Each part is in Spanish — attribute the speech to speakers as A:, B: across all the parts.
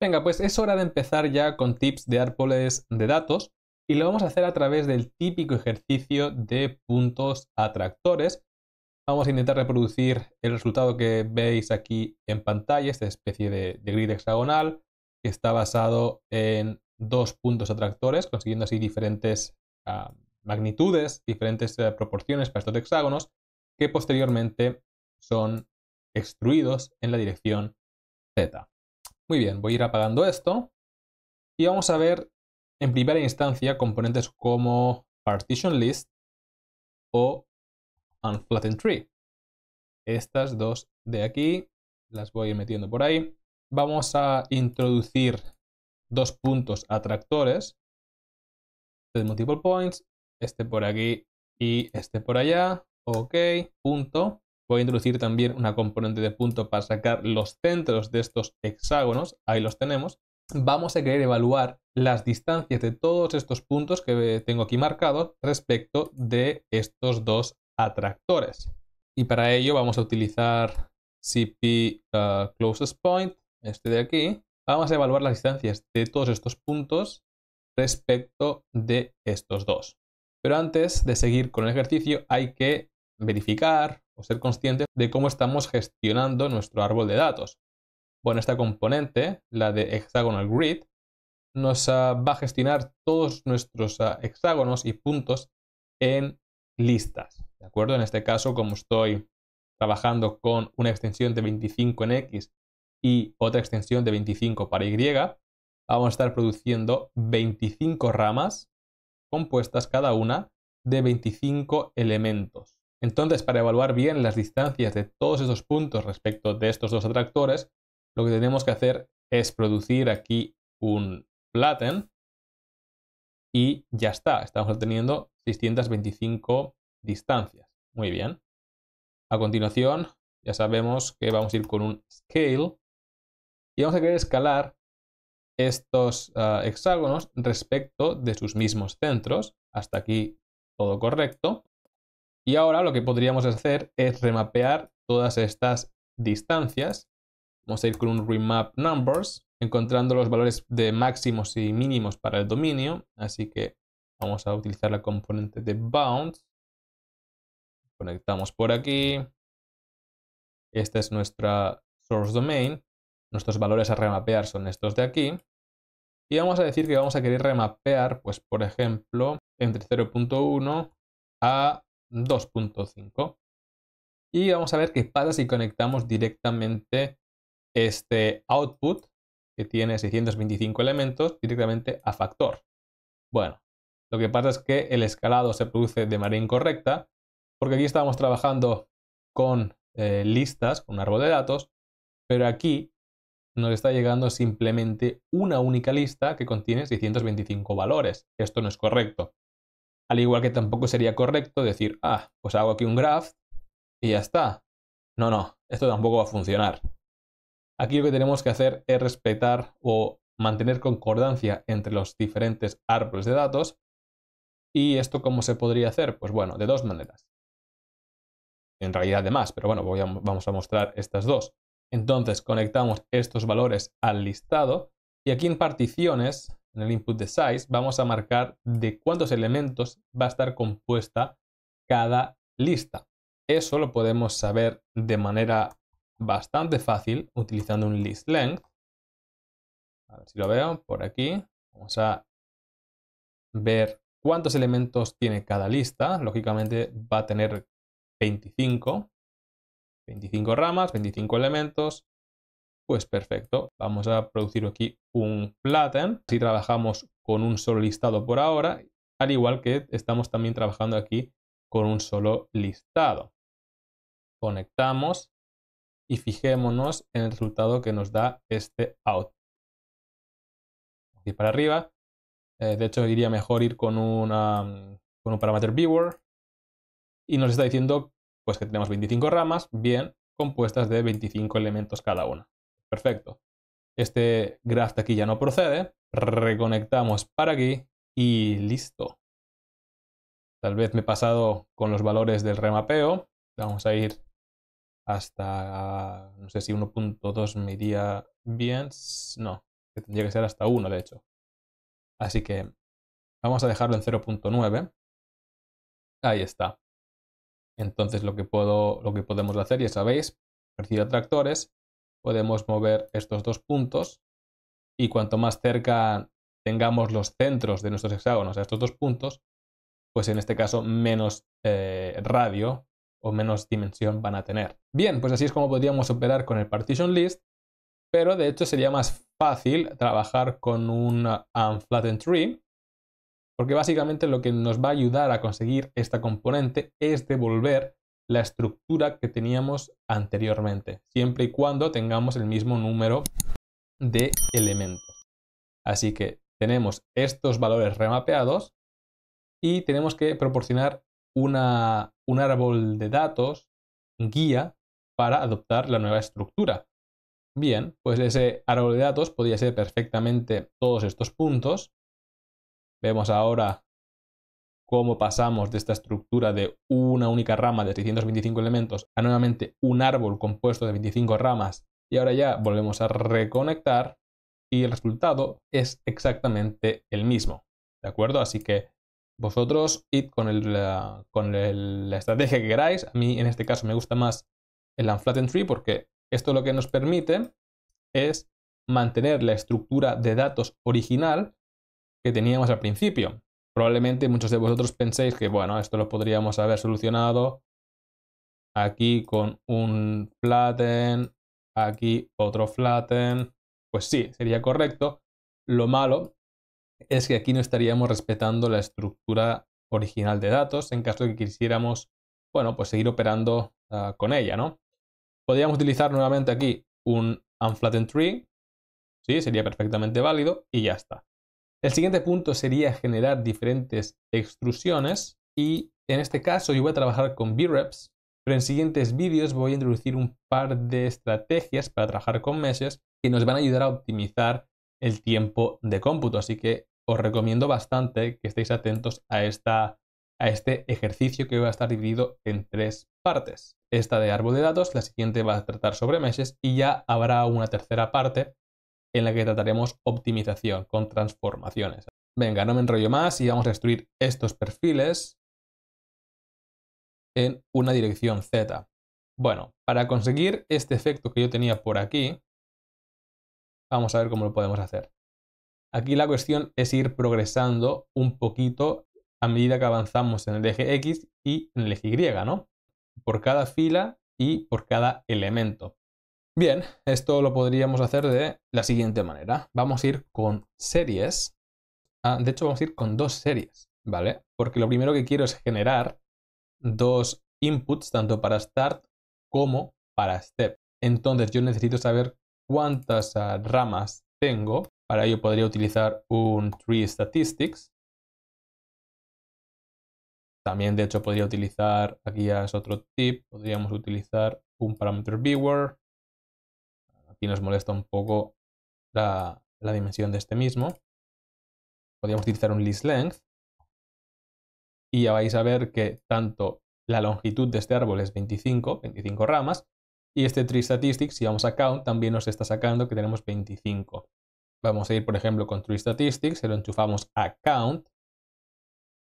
A: Venga, pues es hora de empezar ya con tips de árboles de datos y lo vamos a hacer a través del típico ejercicio de puntos atractores. Vamos a intentar reproducir el resultado que veis aquí en pantalla, esta especie de, grid hexagonal que está basado en dos puntos atractores, consiguiendo así diferentes ah, magnitudes, diferentes eh, proporciones para estos hexágonos, que posteriormente son extruidos en la dirección z. Muy bien, voy a ir apagando esto. Y vamos a ver en primera instancia componentes como partition list o unflatten tree. Estas dos de aquí las voy metiendo por ahí. Vamos a introducir dos puntos atractores. de este multiple points, este por aquí y este por allá. Ok, punto voy a introducir también una componente de punto para sacar los centros de estos hexágonos, ahí los tenemos. Vamos a querer evaluar las distancias de todos estos puntos que eh, tengo aquí marcados respecto de estos dos atractores. Y para ello vamos a utilizar CP eh, Closest Point, este de aquí. Vamos a evaluar las distancias de todos estos puntos respecto de estos dos. Pero antes de seguir con el ejercicio hay que verificar o ser conscientes de cómo estamos gestionando nuestro árbol de datos. Bueno, esta componente, la de Hexagonal Grid, nos ah, va a gestionar todos nuestros ah, hexágonos y puntos en listas. ¿De acuerdo? En este caso, como estoy trabajando con una extensión de 25 en X y otra extensión de 25 para Y, vamos a estar produciendo 25 ramas compuestas cada una de 25 elementos. Entonces, para evaluar bien las distancias de todos esos puntos respecto de estos dos atractores, lo que tenemos que hacer es producir aquí un platen y ya está, estamos obteniendo 625 distancias. Muy bien. A continuación, ya sabemos que vamos a ir con un scale y vamos a querer escalar estos ah, hexágonos respecto de sus mismos centros. Hasta aquí todo correcto. Y ahora lo que podríamos hacer es remapear todas estas distancias. Vamos a ir con un remap numbers, encontrando los valores de máximos y mínimos para el dominio. Así que vamos a utilizar la componente de bounds. Conectamos por aquí. Esta es nuestra source domain. Nuestros valores a remapear son estos de aquí. Y vamos a decir que vamos a querer remapear, pues por ejemplo, entre 0.1 a 2.5. Y vamos a ver qué pasa si conectamos directamente este output, que tiene 625 elementos, directamente a factor. Bueno, lo que pasa es que el escalado se produce de manera incorrecta, porque aquí estábamos trabajando con eh, listas, con un árbol de datos, pero aquí nos está llegando simplemente una única lista que contiene 625 valores. Esto no es correcto. Al igual que tampoco sería correcto decir, ah, pues hago aquí un graph y ya está. No, no, esto tampoco va a funcionar. Aquí lo que tenemos que hacer es respetar o mantener concordancia entre los diferentes árboles de datos. ¿Y esto cómo se podría hacer? Pues bueno, de dos maneras. En realidad de más, pero bueno, vamos a mostrar estas dos. Entonces conectamos estos valores al listado y aquí en particiones en el input de size, vamos a marcar de cuántos elementos va a estar compuesta cada lista. Eso lo podemos saber de manera bastante fácil utilizando un list length. A ver si lo veo por aquí. Vamos a ver cuántos elementos tiene cada lista. Lógicamente va a tener 25. 25 ramas, 25 elementos pues perfecto. Vamos a producir aquí un platen. Si trabajamos con un solo listado por ahora, al igual que estamos también trabajando aquí con un solo listado. Conectamos y fijémonos en el resultado que nos da este out. y para arriba. Eh, de hecho, iría mejor ir con, con un parameter viewer. Y nos está diciendo pues, que tenemos 25 ramas, bien, compuestas de 25 elementos cada una. Perfecto. Este graph aquí ya no procede. Reconectamos para aquí y listo. Tal vez me he pasado con los valores del remapeo. Vamos a ir hasta, no sé si 1.2 me iría bien. No, que tendría que ser hasta 1 de hecho. Así que vamos a dejarlo en 0.9. Ahí está. Entonces lo que, puedo, lo que podemos hacer, ya sabéis, percibir atractores podemos mover estos dos puntos y cuanto más cerca tengamos los centros de nuestros hexágonos a estos dos puntos, pues en este caso menos eh, radio o menos dimensión van a tener. Bien, pues así es como podríamos operar con el partition list, pero de hecho sería más fácil trabajar con un ah, unflattened tree, porque básicamente lo que nos va a ayudar a conseguir esta componente es devolver la estructura que teníamos anteriormente, siempre y cuando tengamos el mismo número de elementos. Así que tenemos estos valores remapeados y tenemos que proporcionar un árbol de datos guía para adoptar la nueva estructura. Bien, pues ese árbol de datos podría ser perfectamente todos estos puntos. Vemos ahora cómo pasamos de esta estructura de una única rama de 625 elementos a nuevamente un árbol compuesto de 25 ramas. Y ahora ya volvemos a reconectar y el resultado es exactamente el mismo. ¿De acuerdo? Así que vosotros id con, la, la estrategia que queráis. A mí en este caso me gusta más el Unflattened Tree porque esto lo que nos permite es mantener la estructura de datos original que teníamos al principio. Probablemente muchos de vosotros penséis que, bueno, esto lo podríamos haber solucionado aquí con un flatten, aquí otro flatten. Pues sí, sería correcto. Lo malo es que aquí no estaríamos respetando la estructura original de datos en caso de que quisiéramos, bueno, pues seguir operando ah, con ella, ¿no? Podríamos utilizar nuevamente aquí un unflatten tree, sí, sería perfectamente válido y ya está. El siguiente punto sería generar diferentes extrusiones y en este caso yo voy a trabajar con B-Reps, pero en siguientes vídeos voy a introducir un par de estrategias para trabajar con meshes que nos van a ayudar a optimizar el tiempo de cómputo. Así que os recomiendo bastante que estéis atentos a, a este ejercicio que va a estar dividido en tres partes. Esta de árbol de datos, la siguiente va a tratar sobre meshes y ya habrá una tercera parte en la que trataremos optimización con transformaciones. Venga, no me enrollo más y vamos a destruir estos perfiles en una dirección Z. Bueno, para conseguir este efecto que yo tenía por aquí, vamos a ver cómo lo podemos hacer. Aquí la cuestión es ir progresando un poquito a medida que avanzamos en el eje X y en el eje Y, ¿no? Por cada fila y por cada elemento. Bien, esto lo podríamos hacer de la siguiente manera. Vamos a ir con series. Ah, de hecho, vamos a ir con dos series, ¿vale? Porque lo primero que quiero es generar dos inputs, tanto para start como para step. Entonces, yo necesito saber cuántas ah, ramas tengo. Para ello podría utilizar un tree statistics. También, de hecho, podría utilizar, aquí ya es otro tip, podríamos utilizar un parameter viewer Aquí nos molesta un poco la, dimensión de este mismo. Podríamos utilizar un list length. Y ya vais a ver que tanto la longitud de este árbol es 25, 25 ramas, y este tree statistics, si vamos a count, también nos está sacando que tenemos 25. Vamos a ir, por ejemplo, con tree statistics, se lo enchufamos a count,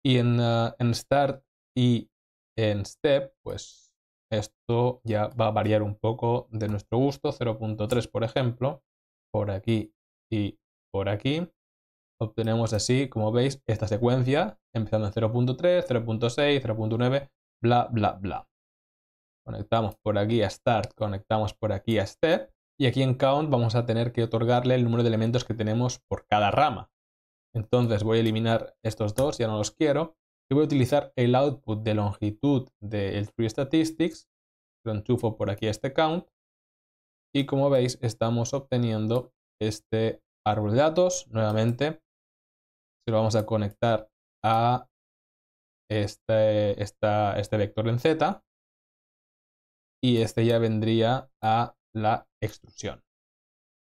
A: y en, uh, en start y en step, pues esto ya va a variar un poco de nuestro gusto, 0.3 por ejemplo, por aquí y por aquí. Obtenemos así, como veis, esta secuencia, empezando en 0.3, 0.6, 0.9, bla, bla, bla. Conectamos por aquí a start, conectamos por aquí a step, y aquí en count vamos a tener que otorgarle el número de elementos que tenemos por cada rama. Entonces voy a eliminar estos dos, ya no los quiero, yo voy a utilizar el output de longitud del free Statistics, lo enchufo por aquí a este count, y como veis estamos obteniendo este árbol de datos nuevamente. Se lo vamos a conectar a este, este vector en Z y este ya vendría a la extrusión.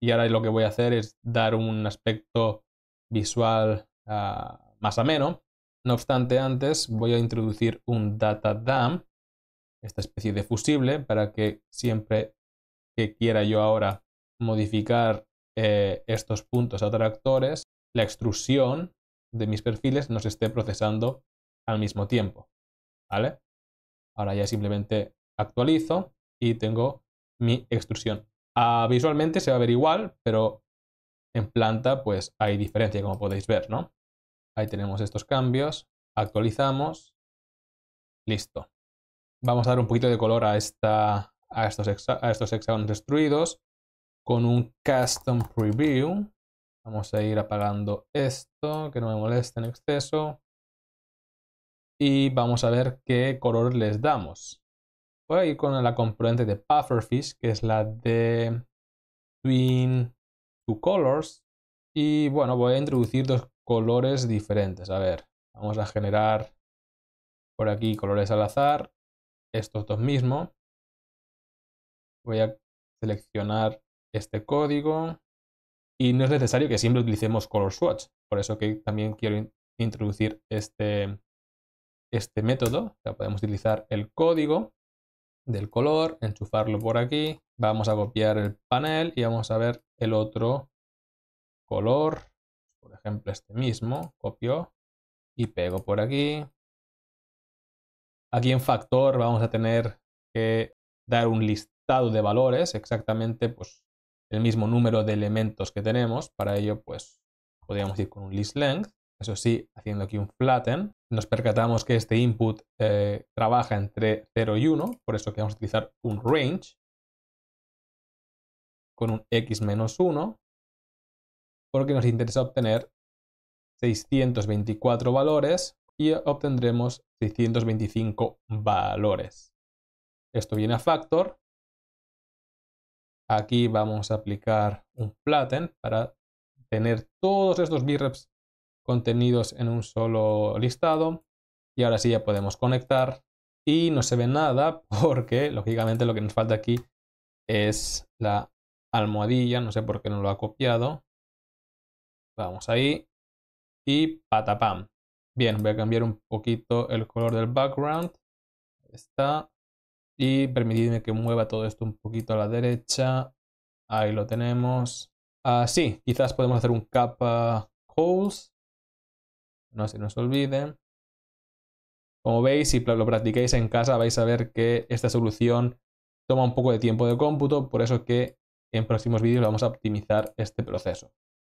A: Y ahora lo que voy a hacer es dar un aspecto visual ah, más ameno no obstante, antes voy a introducir un data dam, esta especie de fusible, para que siempre que quiera yo ahora modificar eh, estos puntos atractores, la extrusión de mis perfiles nos esté procesando al mismo tiempo. ¿Vale? Ahora ya simplemente actualizo y tengo mi extrusión. Ah, visualmente se va a ver igual, pero en planta pues hay diferencia como podéis ver, ¿no? Ahí tenemos estos cambios. Actualizamos. Listo. Vamos a dar un poquito de color a, esta, a, estos, a hexágonos destruidos con un custom preview. Vamos a ir apagando esto, que no me moleste en exceso. Y vamos a ver qué color les damos. Voy a ir con la componente de Pufferfish, que es la de Twin Two Colors. Y bueno, voy a introducir dos colores diferentes. A ver, vamos a generar por aquí colores al azar, estos dos mismos. Voy a seleccionar este código y no es necesario que siempre utilicemos color swatch. Por eso que también quiero introducir este, este método. podemos utilizar el código del color, enchufarlo por aquí. Vamos a copiar el panel y vamos a ver el otro color por ejemplo este mismo, copio y pego por aquí. Aquí en factor vamos a tener que dar un listado de valores, exactamente pues el mismo número de elementos que tenemos. Para ello pues podríamos ir con un list length. Eso sí, haciendo aquí un flatten, nos percatamos que este input eh, trabaja entre 0 y 1, por eso que vamos a utilizar un range con un x menos 1 porque nos interesa obtener 624 valores y obtendremos 625 valores. Esto viene a factor. Aquí vamos a aplicar un flatten para tener todos estos bireps contenidos en un solo listado. Y ahora sí ya podemos conectar y no se ve nada porque lógicamente lo que nos falta aquí es la almohadilla, no sé por qué no lo ha copiado. Vamos ahí. Y patapam. Bien, voy a cambiar un poquito el color del background. está. Y permitidme que mueva todo esto un poquito a la derecha. Ahí lo tenemos. Así, ah, quizás podemos hacer un capa holes. No se nos olviden Como veis, si lo practicáis en casa vais a ver que esta solución toma un poco de tiempo de cómputo, por eso que en próximos vídeos vamos a optimizar este proceso.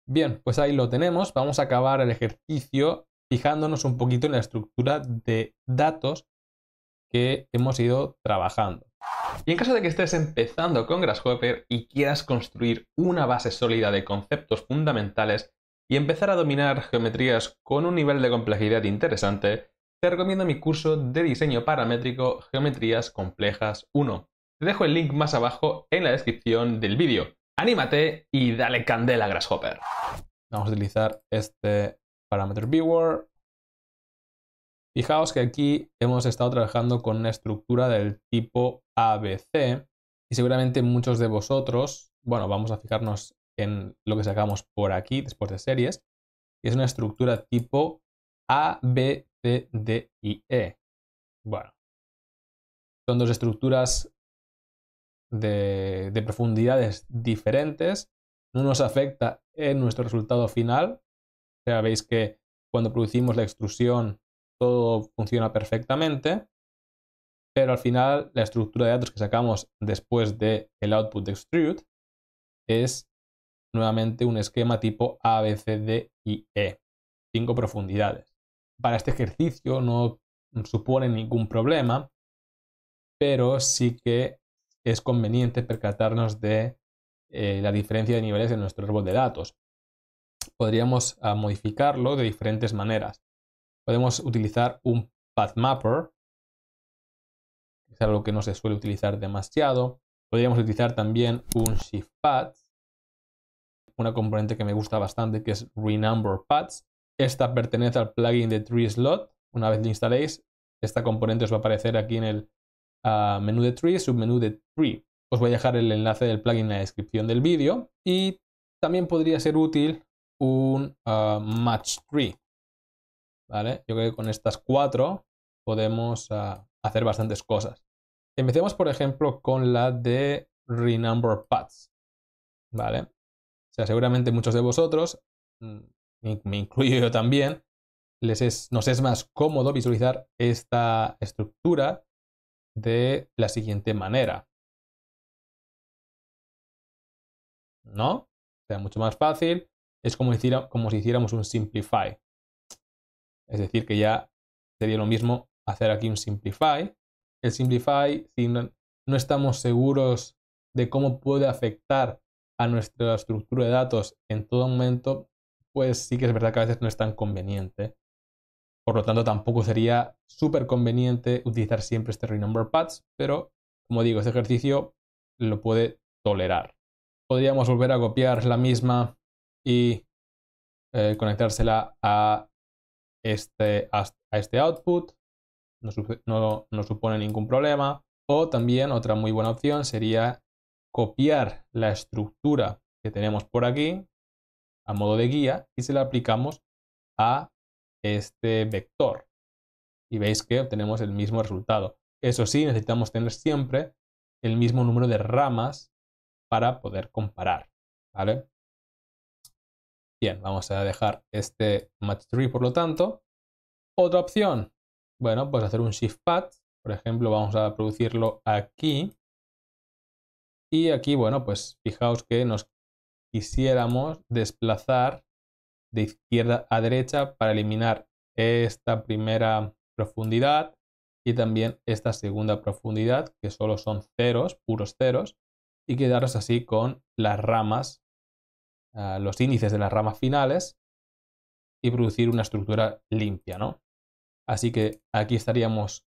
A: Bien, pues ahí lo tenemos. Vamos a acabar el ejercicio fijándonos un poquito en la estructura de datos que hemos ido trabajando. Y en caso de que estés empezando con Grasshopper y quieras construir una base sólida de conceptos fundamentales y empezar a dominar geometrías con un nivel de complejidad interesante, te recomiendo mi curso de diseño paramétrico Geometrías Complejas 1. Te dejo el link más abajo en la descripción del vídeo. Anímate y dale candela, Grasshopper. Vamos a utilizar este parámetro viewer. Fijaos que aquí hemos estado trabajando con una estructura del tipo ABC y seguramente muchos de vosotros, bueno, vamos a fijarnos en lo que sacamos por aquí después de series, es una estructura tipo A, B, C, D e. Bueno, son dos estructuras de, profundidades diferentes, no nos afecta en nuestro resultado final. ya veis que cuando producimos la extrusión todo funciona perfectamente, pero al final la estructura de datos que sacamos después del el output de extrude es nuevamente un esquema tipo A, B, C, D y E, cinco profundidades. Para este ejercicio no supone ningún problema, pero sí que es conveniente percatarnos de eh, la diferencia de niveles en nuestro árbol de datos. Podríamos ah, modificarlo de diferentes maneras. Podemos utilizar un path mapper, que es algo que no se suele utilizar demasiado. Podríamos utilizar también un shift path, una componente que me gusta bastante que es renumber paths. Esta pertenece al plugin de tree slot. Una vez lo instaléis, esta componente os va a aparecer aquí en el menú de tree, submenú de tree. Os voy a dejar el enlace del plugin en la descripción del vídeo y también podría ser útil un ah, match tree. ¿Vale? Yo creo que con estas cuatro podemos ah, hacer bastantes cosas. Empecemos, por ejemplo, con la de renumber paths. ¿Vale? O seguramente muchos de vosotros, mm, me incluyo yo también, les nos es más cómodo visualizar esta estructura de la siguiente manera. ¿No? Sea mucho más fácil. Es como, como si hiciéramos un simplify. Es decir, que ya sería lo mismo hacer aquí un simplify. El simplify, si no estamos seguros de cómo puede afectar a nuestra estructura de datos en todo momento, pues sí que es verdad que a veces no es tan conveniente. Por lo tanto, tampoco sería súper conveniente utilizar siempre este renumber pads, pero como digo, este ejercicio lo puede tolerar. Podríamos volver a copiar la misma y eh, conectársela a este, a este output. no supone ningún problema. O también otra muy buena opción sería copiar la estructura que tenemos por aquí a modo de guía y se la aplicamos a este vector. Y veis que obtenemos el mismo resultado. Eso sí, necesitamos tener siempre el mismo número de ramas para poder comparar. ¿Vale? Bien, vamos a dejar este match tree por lo tanto. Otra opción, bueno, pues hacer un shift path. Por ejemplo, vamos a producirlo aquí. Y aquí, bueno, pues fijaos que nos quisiéramos desplazar de izquierda a derecha para eliminar esta primera profundidad y también esta segunda profundidad, que solo son ceros, puros ceros, y quedaros así con las ramas, ah, los índices de las ramas finales y producir una estructura limpia, ¿no? Así que aquí estaríamos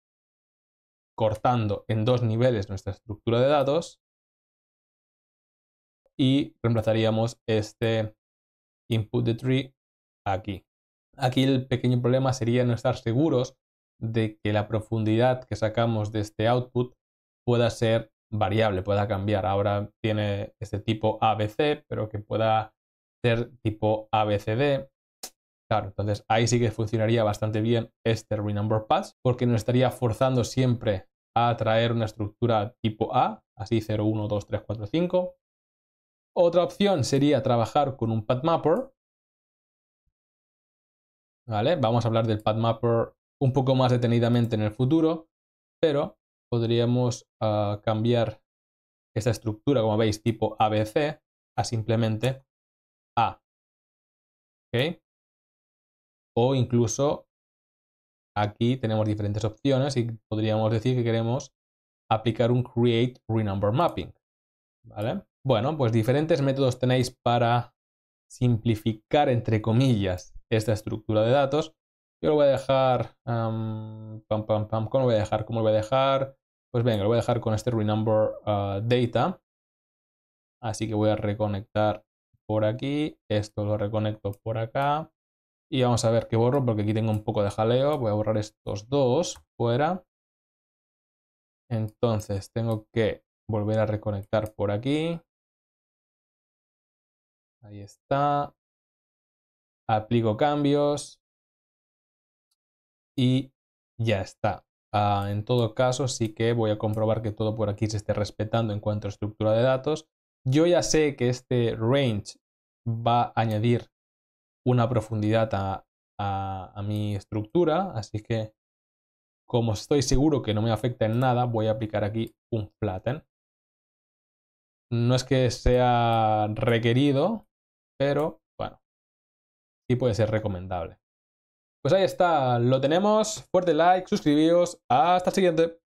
A: cortando en dos niveles nuestra estructura de datos y reemplazaríamos este input the tree aquí. Aquí el pequeño problema sería no estar seguros de que la profundidad que sacamos de este output pueda ser variable, pueda cambiar. Ahora tiene este tipo ABC, pero que pueda ser tipo ABCD. Claro, entonces ahí sí que funcionaría bastante bien este renumber pass, porque nos estaría forzando siempre a traer una estructura tipo A, así 0, 1, 2, 3, 4, 5, otra opción sería trabajar con un PadMapper. ¿Vale? Vamos a hablar del PadMapper un poco más detenidamente en el futuro, pero podríamos ah, cambiar esta estructura, como veis, tipo ABC, a simplemente A. O incluso aquí tenemos diferentes opciones y podríamos decir que queremos aplicar un Create Renumber Mapping. ¿Vale? Bueno, pues diferentes métodos tenéis para simplificar, entre comillas, esta estructura de datos. Yo lo voy a dejar, ¿cómo lo voy a dejar? ¿Cómo lo voy a dejar? Pues venga, lo voy a dejar con este renumber ah, data. Así que voy a reconectar por aquí, esto lo reconecto por acá. Y vamos a ver qué borro, porque aquí tengo un poco de jaleo. Voy a borrar estos dos fuera. Entonces tengo que volver a reconectar por aquí. Ahí está. Aplico cambios. Y ya está. Ah, en todo caso, sí que voy a comprobar que todo por aquí se esté respetando en cuanto a estructura de datos. Yo ya sé que este range va a añadir una profundidad a, a mi estructura, así que como estoy seguro que no me afecta en nada, voy a aplicar aquí un flatten. No es que sea requerido, pero bueno, sí puede ser recomendable. Pues ahí está, lo tenemos. Fuerte like, suscribíos. Hasta el siguiente.